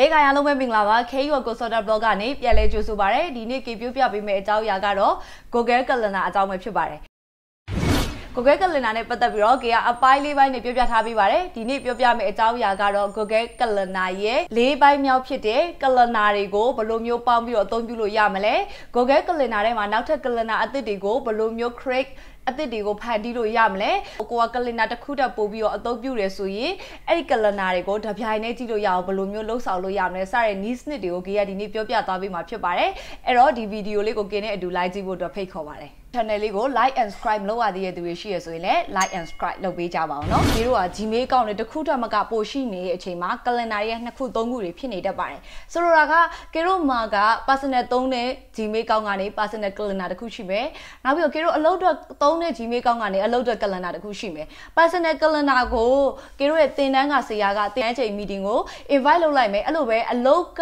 ဟေးခါရလုံးပဲမင်္ဂလာပါ KU Consultant Blog ကနေပြန်လဲကြိုဆိုပါရစေဒီနေ့ကြည့်ပြပြပေးမယ့်အကြောင်းအရာကတော့ Google Calendar အကြောင်းပဲဖြစ်ပါတယ် Google Calendar နဲ့ပတ်သက်ပြီးတော့ K ကအပိုင်း၄ပိုင်းနဲ့ပြောပြထားပေးပါတယ်ဒီနေ့ပြောပြမယ့်အကြောင်းအရာကတော့ Google Calendar ရဲ့၄ပိုင်းမြောက်ဖြစ်တဲ့ Calendar တွေကိုဘယ်လိုမျိုးပေါင်းပြီးတော့အသုံးပြုလို့ရမလဲ Google Calendar ထဲမှာနောက်ထပ် Calendar အသစ်တွေကိုဘယ်လိုမျိုး create အသစ်တွေကိုဖန်တီးလို့ရမလဲကိုကကလင်နာတစ်ခုတက်ပို့ပြီးတော့အသုံးပြုတယ်ဆိုရင်အဲ့ဒီကလင်နာတွေကိုတပြိုင်တည်းကြည့်လို့ရအောင်ဘယ်လိုမျိုးလှုပ်ဆောင်လို့ရမလဲစတဲ့ new snit တွေကို GK ကဒီနေ့ပြောပြသွားပေးမှာဖြစ်ပါတယ်အဲ့တော့ဒီဗီဒီယိုလေးကိုကင်နဲ့အတူ live ကြည့်ဖို့အတွက်ဖိတ်ခေါ်ပါတယ် channel လေးကို like and subscribe လုပ်ရသေးတဲ့သူတွေရှိရဆိုရင်လည်း like and subscribe လုပ်ပေးကြပါအောင်เนาะဒီတို့က Gmail account တွေတစ်ခုထက်မကပိုရှိနေတဲ့အချိန်မှာ calendar ရဲ့နှစ်ခုသုံးခုတွေဖြစ်နေတတ်ပါတယ်ဆိုလိုတာကကေတို့မှာက personal သုံးတဲ့ Gmail account ကနေ personal calendar တစ်ခုရှိမယ်နောက်ပြီးတော့ကေတို့အလုပ်အတွက်သုံးတဲ့ Gmail account ကနေအလုပ်အတွက် calendar တစ်ခုရှိမယ် personal calendar ကိုကေတို့ရဲ့သင်တန်းကဆရာကသင်တန်းချိန် meeting ကို invite လုပ်လိုက်မယ်အဲ့လိုပဲအလုပ်က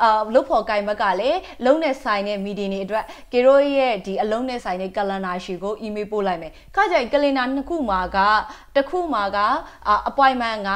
အာလုပ်ဖို့ gain ဘက်ကလည်းလုံးနဲ့ဆိုင်တဲ့ meeting တွေအတွက်ကေတို့ရဲ့ဒီအလုံးနဲ့ဆိုင်တဲ့ကလန်နာရှိကိုအီးမေးပို့လိုက်မယ်ခါကြရင်ကလန်နာနှစ်ခုမှာကတစ်ခုမှာက appointment က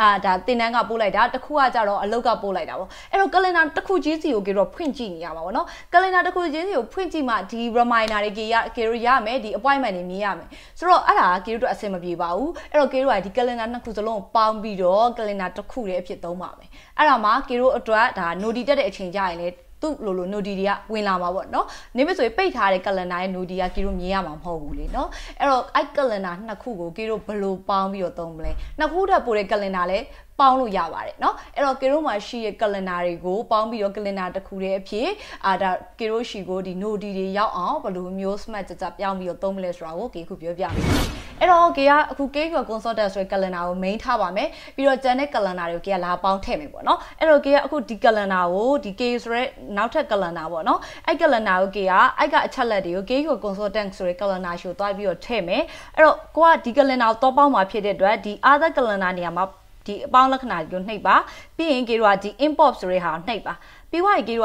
အာဒါတင်တန်းကပို့လိုက်တာတစ်ခုကကြတော့အလုတ်ကပို့လိုက်တာပေါ့အဲ့တော့ calendar တစ်ခုချင်းစီကိုကတော့ဖွင့်ကြည့်နေရမှာပေါ့နော် calendar တစ်ခုချင်းစီကိုဖွင့်ကြည့်မှဒီ reminder တွေကေရကေရရမယ်ဒီ appointment တွေမြင်ရမယ်ဆိုတော့အဲ့ဒါကေရတို့အဆင်မပြေပါဘူးအဲ့တော့ကေရကဒီ calendar နှစ်ခုစလုံးပေါင်းပြီးတော့ calendar တစ်ခုတည်းအဖြစ်သုံးပါမယ်အဲ့ဒါမှကေရတို့အတွက်ဒါ notice တက်တဲ့အချိန်ကြရင်လည်းသူ့လိုလို node တွေကဝင်လာမှာပေါ့နော်နေမဆိုရင်ပိတ်ထားတဲ့ calendar ရဲ့ node ကကီတို့မြင်ရမှာမဟုတ်ဘူးလေနော်အဲ့တော့အဲ့ calendar နှစ်ခုကိုကီတို့ဘယ်လိုပေါင်းပြီးတော့သုံးမလဲနှစ်ခုထပ်ပိုတဲ့ calendar လည်းပေါင်းလို့ရပါတယ်เนาะအဲ့တော့ကေရိုမှာရှိရဲ့ calendar တွေကိုပေါင်းပြီးတော့ calendar တစ်ခုတည်းအဖြစ်အာဒါကေရိုရှိကိုဒီ node တွေရောက်အောင်ဘယ်လိုမျိုး smart ကြကြပြောင်းပြီးတော့သုံးမလဲဆိုတာကိုကေခုပြောပြမယ်အဲ့တော့ကေကအခု KQ consultant ဆိုတဲ့ calendar ကို main ထားပါမယ်ပြီးတော့ကျန်တဲ့ calendar တွေကိုကေကလာပေါင်းထည့်မယ်ပေါ့နော်အဲ့တော့ကေကအခုဒီ calendar ကိုဒီ K ဆိုတဲ့နောက်ထပ် calendar ပေါ့နော်အဲ့ calendar ကိုကေကအဲ့ကအချက်လက်တွေကို KQ consultant ဆိုတဲ့ calendar ရှိကိုတွားပြီးတော့ထည့်မယ်အဲ့တော့ကိုကဒီ calendar ကိုတော့ပေါင်းမှာဖြစ်တဲ့အတွက်ဒီ other calendar နေရာမှာဒီအပေါင်းလက္ခဏာကိုနှိပ်ပါပြီးရင်ကေကဒီ import ဆိုတဲ့ဟာကိုနှိပ်ပါပြီးွားရင်ကေက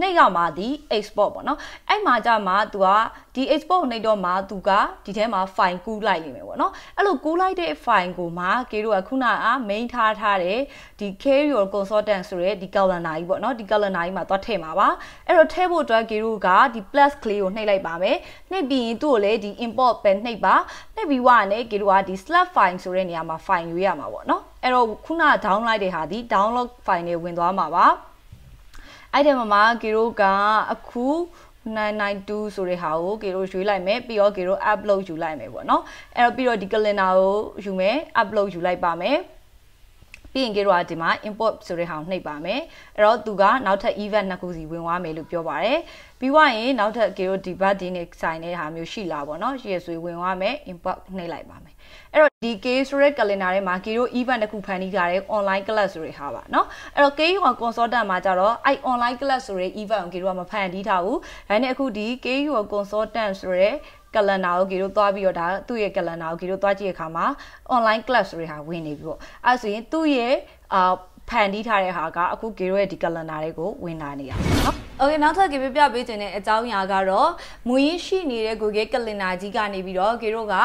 နှစ်ရောက်မှဒီ export ပေါ့နော်အဲ့မှာကြမှာ तू ကဒီ export နှိပ်တော့မှာ तू ကဒီထဲမှာ file ကူးလိုက်နေမယ်ပေါ့နော်အဲ့လိုကူးလိုက်တဲ့ file ကိုမှာကေတို့ကခုနက main ထားထားတဲ့ဒီ carry your consultant ဆိုရဲဒီ calendar ကြီးပေါ့နော်ဒီ calendar ကြီးမှာသွားထည့်မှာပါအဲ့တော့ထည့်ဖို့အတွက်ကေတို့ကဒီ plus ကလေးကိုနှိပ်လိုက်ပါမယ်နှိပ်ပြီးရင်သူ့ကိုလည်းဒီ import ပဲနှိပ်ပါနှိပ်ပြီးွားနဲ့ကေတို့ကဒီ slash file ဆိုတဲ့နေရာမှာ file ရွေးရမှာပေါ့နော်အဲ့တော့ခုနက download လိုက်တဲ့ဟာဒီ download file တွေဝင်သွားမှာပါအဲ့ဒီမှာကေရိုကအခု992ဆိုတဲ့ဟာကိုကေတို့ရွေးလိုက်မယ်ပြီးတော့ကေတို့ upload ယူလိုက်မယ်ပေါ့နော်အဲ့တော့ပြီးတော့ဒီ calendar ကိုယူမယ် upload ယူလိုက်ပါမယ်ပြီးရင်ကေရောကဒီမှာ import ဆိုတဲ့ဟာကိုနှိပ်ပါမယ်အဲ့တော့သူကနောက်ထပ် event နှစ်ခုစီဝင်သွားမယ်လို့ပြောပါတယ်ပြီးွားရင်နောက်ထပ်ကေရောဒီ birthday နဲ့ဆိုင်တဲ့ဟာမျိုးရှိလာပေါ့နော်ရှေ့ဆွေဝင်သွားမယ် import နှိပ်လိုက်ပါမယ်အဲ့တော့ဒီ K ဆိုတဲ့ calendar ထဲမှာ K တို့ event တစ်ခုဖန်တီးထားတဲ့ online class ဆိုတဲ့ဟာပါเนาะအဲ့တော့ K က consultant မှာကြတော့အဲ့ online class ဆိုတဲ့ event ကို K တို့ကမဖန်တီးထားဘူးဒါနဲ့အခုဒီ K က consultant ဆိုတဲ့ကလန်နာကိုဂီတို့သွားပြီးတော့ဒါသူ့ရဲ့ကလန်နာကိုဂီတို့သွားကြည့်တဲ့အခါမှာ online class တွေဟာဝင်နေပြီပေါ့အဲဆိုရင်သူ့ရဲ့အာဖန်တီးထားတဲ့ဟာကအခုဂီတို့ရဲ့ဒီကလန်နာတွေကိုဝင်လာနေတာเนาะ Okay နောက်ထပ်ကြပြပြပေးခြင်းတဲ့အကြောင်းအရာကတော့မူရင်းရှိနေတဲ့ Google Calendar ကြီးကနေပြီးတော့ကေတို့က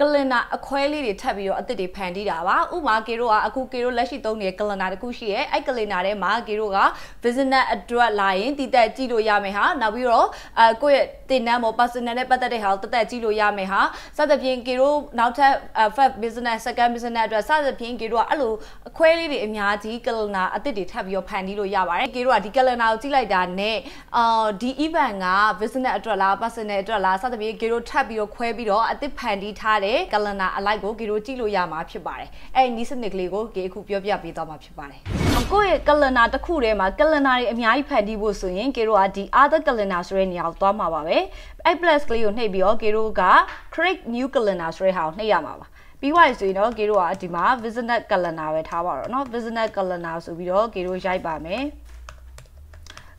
calendar အခွဲလေးတွေထပ်ပြီးတော့အသစ်တွေဖန်တီးတာပါဥပမာကေတို့ကအခုကေတို့လက်ရှိသုံးနေတဲ့ calendar တစ်ခုရှိရဲ့အဲ့ calendar ထဲမှာကေတို့က business အတွက်လာရင်တည်တက်ကြည့်လို့ရမယ်ဟာနောက်ပြီးတော့အဲကိုယ့်ရဲ့တင်နန်းပေါ် personal နဲ့ပတ်သက်တဲ့ဟာကိုတသက်ကြည့်လို့ရမယ်ဟာစသဖြင့်ကေတို့နောက်ထပ် first business second business အတွက်စသဖြင့်ကေတို့ကအဲ့လိုအခွဲလေးတွေအများကြီး calendar အသစ်တွေထပ်ပြီးတော့ဖန်တီးလို့ရပါတယ်ကေတို့ကဒီ calendar ကိုကြည့်လိုက်တာနဲ့နဲ့အော်ဒီ event က business အတွက်လား personal အတွက်လားစသဖြင့်ဂီရိုထပ်ပြီးတော့ခွဲပြီးတော့အသစ်ဖန်တီးထားတဲ့ calendar အလိုက်ကိုဂီရိုကြည့်လို့ရမှာဖြစ်ပါတယ်။အဲ့ဒီနီးစနစ်ကလေးကိုဂီအခုပြောပြပေးသွားမှာဖြစ်ပါတယ်။ကိုယ့်ရဲ့ calendar တစ်ခုထဲမှာ calendar တွေအများကြီးဖန်တီးဖို့ဆိုရင်ဂီရိုကဒီ other calendar ဆိုတဲ့နေရာကိုသွားမှာပါပဲ။အဲ့ plus ကလေးကိုနှိပ်ပြီးတော့ဂီရိုက create new calendar ဆိုတဲ့ဟာကိုနှိပ်ရမှာပါ။ပြီးွားရဆိုရင်တော့ကေတို့ကဒီမှာ business calendar ပဲထားပါတော့เนาะ business calendar ဆိုပြီးတော့ကေတို့ရိုက်ပါမယ်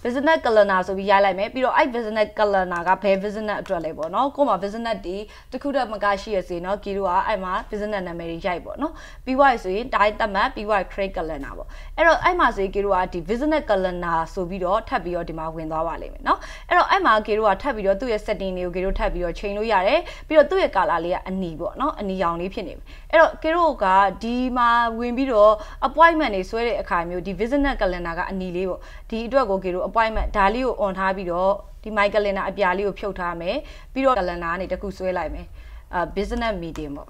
business calendar ဆိုပြီးရိုက်လိုက်မယ်ပြီးတော့အဲ့ business calendar ကဘယ် business အတွက်လဲပေါ့နော်ကို့မှာ business တီတစ်ခုတည်းမကရှိရစေနော်ကီတို့ကအဲ့မှာ business နာမည်တွေရိုက်ပေါ့နော်ပြီးွားရဆိုရင် time သတ်မှတ်ပြီးွား create calendar ပေါ့အဲ့တော့အဲ့မှာဆိုရင်ကီတို့ကဒီ business calendar ဆိုပြီးတော့ထပ်ပြီးတော့ဒီမှာဝင်သွားပါလိမ့်မယ်နော်အဲ့တော့အဲ့မှာကီတို့ကထပ်ပြီးတော့သူ့ရဲ့ setting တွေကိုကီတို့ထပ်ပြီးတော့ချိန်လို့ရတယ်ပြီးတော့သူ့ရဲ့ color လေးကအနီပေါ့နော်အနီရောင်လေးဖြစ်နေပြီအဲ့တော့ကီတို့ကဒီမှာဝင်ပြီးတော့ appointment တွေဆွဲတဲ့အခါမျိုးဒီ business calendar ကအနီလေးပေါ့ဒီအတွက်ကိုကီတို့ appointment ဒါလေးကို on ထားပြီးတော့ဒီ my calendar အပြာလေးကိုဖြုတ်ထားမယ်ပြီးတော့ calendar ကနေတစ်ခုဆွဲလိုက်မယ်အာ business meeting ပေါ့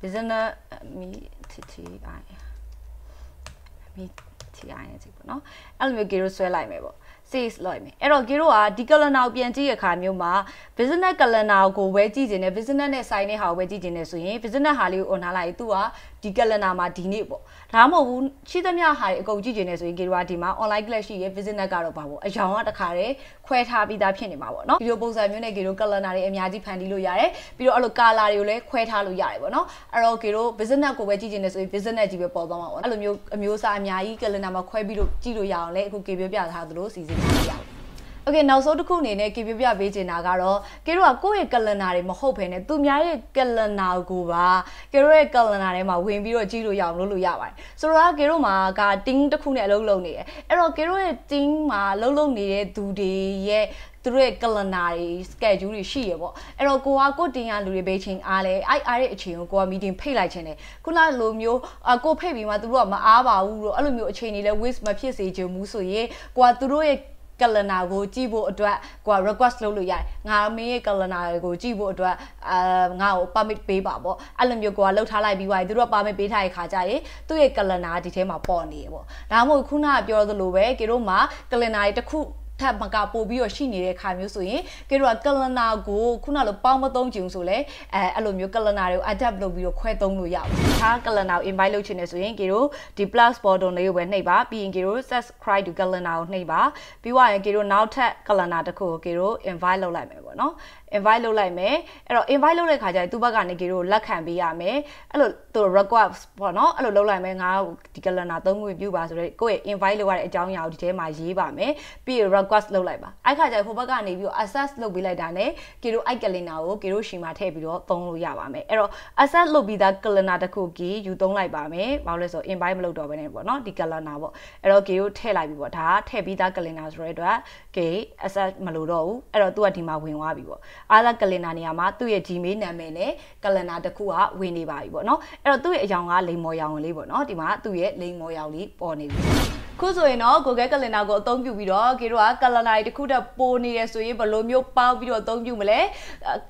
business meeting အာ meeting အာနေစီပေါ့နော်အဲ့လိုမျိုး giro ဆွဲလိုက်မယ်ပေါ့ sales လိုက်မယ်အဲ့တော့ giro ကဒီ calendar ကိုပြန်ကြည့်ရခါမျိုးမှာ business calendar ကိုပဲကြည့်နေတယ် business နဲ့ဆိုင်တဲ့ဟာကိုပဲကြည့်နေတယ်ဆိုရင် business ဟာလေးကို on ထားလိုက်သူကဒီကလနာမှာဒီနေ့ပေါ့ဒါမှမဟုတ်ဘူးရှိသမျှဟာတွေအကုန်ကြည့်ကျင်နေဆိုရင်ကေရောဒီမှာ online class ရှိရဲ့ business ကတော့ပါပေါ့အယောင်ကတခါတည်းခွဲထားပြီးသားဖြစ်နေမှာပေါ့နော်ဒီလိုပုံစံမျိုးနဲ့ကေရောကလနာတွေအများကြီးဖန်တီးလို့ရတယ်ပြီးတော့အဲ့လို color တွေကိုလည်းခွဲထားလို့ရတယ်ပေါ့နော်အဲ့တော့ကေရော business ကိုပဲကြည့်ကျင်နေဆိုရင် business ကြီးပဲပေါ်သွားမှာပေါ့အဲ့လိုမျိုးအမျိုးအစားအများကြီးကလနာမှာခွဲပြီးလို့ကြည့်လို့ရအောင်လေအခုကေပြောပြထားသလိုစီစဉ်နေကြပါโอเคနောက်ဆုံးတစ်ခုအနေနဲ့ကြည့်ပြပြပေးချင်တာကတော့ကေတို့ကကိုယ့်ရဲ့ calendar တွေမဟုတ်ဘဲနဲ့သူများရဲ့ calendar ကိုပါကေတို့ရဲ့ calendar ထဲမှာဝင်ပြီးတော့ကြည့်လို့ရအောင်လုပ်လို့ရပါတယ်ဆိုတော့ကေတို့မှာက team တစ်ခုနဲ့အလုပ်လုပ်နေတယ်အဲ့တော့ကေတို့ရဲ့ team မှာအလုပ်လုပ်နေတဲ့သူတွေရဲ့သူတို့ရဲ့ calendar တွေ schedule တွေရှိရပေါ့အဲ့တော့ကိုကကိုတင်ရလူတွေဘေးချင်းအားလဲအဲ့အားရဲ့အချိန်ကိုကိုက meeting ဖိတ်လိုက်ခြင်းတယ်ခုနလိုမျိုးကိုဖိတ်ပြီးမှသူတို့ကမအားပါဘူးလို့အဲ့လိုမျိုးအချိန်တွေလဲ waste မဖြစ်စေချင်ဘူးဆိုရင်ကိုကသူတို့ရဲ့ calendar ကိုကြည့်ဖို့အတွက်ကိုက request လုပ်လို့ရတယ်ငါမင်းရဲ့ calendar ကိုကြည့်ဖို့အတွက်အာငါ့ကို permit ပေးပါပေါ့အဲ့လိုမျိုးကိုကလှုပ်ထားလိုက်ပြီးွားရင်သူတို့က permit ပေးထားတဲ့ခါကျရင်သူ့ရဲ့ calendar ဒီထဲမှာပေါ်နေရပေါ့ဒါမှမဟုတ်ခုနကပြောသလိုပဲကေတို့မှာ calendar တွေတစ်ခုထပ်မကပို့ပြီးတော့ရှိနေတဲ့ခါမျိုးဆိုရင်ကေတို့ကကလနာကိုခုနလိုပေါင်းမသုံးကြုံဆိုလဲအဲအဲ့လိုမျိုးကလနာတွေကို adapt လုပ်ပြီးတော့ခွဲသုံးလို့ရပါတယ်။ဒါကလနာကို invite လုပ်ချင်တယ်ဆိုရင်ကေတို့ဒီ plus button လေးကိုပဲနှိပ်ပါပြီးရင်ကေတို့ subscribe to ကလနာကိုနှိပ်ပါပြီးွားရင်ကေတို့နောက်ထပ်ကလနာတစ်ခုကိုကေတို့ invite လုပ်လိုက်မယ်ပေါ့နော် invite လုပ်လိုက်မယ်အဲ့တော့ invite လုပ်တဲ့ခါကျရင်သူ့ဘက်ကနေကေတို့လက်ခံပေးရမယ်အဲ့လိုသူ request ပေါ့နော်အဲ့လိုလုပ်လိုက်မယ်ငါဒီ calendar သုံးခုပြုပါဆိုတော့ကိုယ့်ရဲ့ invite လုပ်ရတဲ့အကြောင်းအရာကိုဒီထဲမှာရေးပါမယ်ပြီးရင် request လုပ်လိုက်ပါအဲ့ခါကျရင်ဟိုဘက်ကနေပြီးတော့ access လုပ်ပေးလိုက်တာ ਨੇ ကေတို့အဲ့ calendar ကိုကေတို့ရှီမှာထည့်ပြီးတော့သုံးလို့ရပါမယ်အဲ့တော့ access လုပ်ပြီးသား calendar တစ်ခုကြီးယူသုံးလိုက်ပါမယ်ဘာလို့လဲဆို invite မလုပ်တော့ဘဲနဲ့ပေါ့နော်ဒီ calendar ပေါ့အဲ့တော့ကေတို့ထည့်လိုက်ပြီပေါ့ဒါထည့်ပြီးသား calendar ဆိုတဲ့အတွက်ကေ access မလိုတော့ဘူးအဲ့တော့ तू ကဒီမှာဝင်သွားပြီပေါ့အားလကလင်နာနေရာမှာသူ့ရဲ့ဂျီမေးနာမည်နဲ့ကလင်နာတစ်ခုကဝင်နေပါပြီပေါ့နော်အဲ့တော့သူ့ရဲ့အယောင်ကလိမ်မော်ရောင်လေးပေါ့နော်ဒီမှာသူ့ရဲ့လိမ်မော်ရောင်လေးပေါ်နေပြီခုဆိုရင်တော့ Google Calendar ကိုအသုံးပြုပြီးတော့ကေတို့က calendar တစ်ခုတည်းပိုနေရဆိုရင်ဘယ်လိုမျိုးပေါင်းပြီးတော့အသုံးပြုမလဲ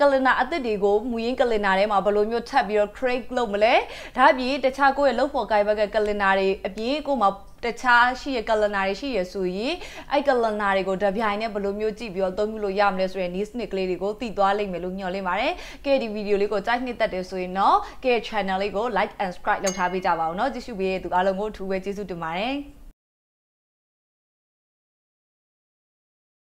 calendar အသစ်တွေကိုမူရင်း calendar ထဲမှာဘယ်လိုမျိုးထပ်ပြီးတော့ create လုပ်မလဲဒါအပြင်တခြားကိုယ့်ရဲ့လုပ်ဖော်ကိုင်ဘက်က calendar တွေအပြင်ကိုယ်မှာတခြားရှိရကလနာတွေရှိရဆိုရင်အဲ့ကလနာတွေကိုတပြိုင်နဲ့ဘယ်လိုမျိုးကြည့်ပြီးတော့သုံးလို့ရမလဲဆိုရယ် news နစ်ကလေးတွေကိုတည်သွားလိမ့်မယ်လို့မျှော်လင့်ပါတယ်။ကဲဒီဗီဒီယိုလေးကိုကြိုက်နှစ်သက်တယ်ဆိုရင်တော့ကဲ channel လေးကို like and subscribe လုပ်ထားပေးကြပါဦးเนาะကြည့်ရှုပေးတဲ့သူအားလုံးကိုအထူးပဲကျေးဇူးတင်ပါတယ်။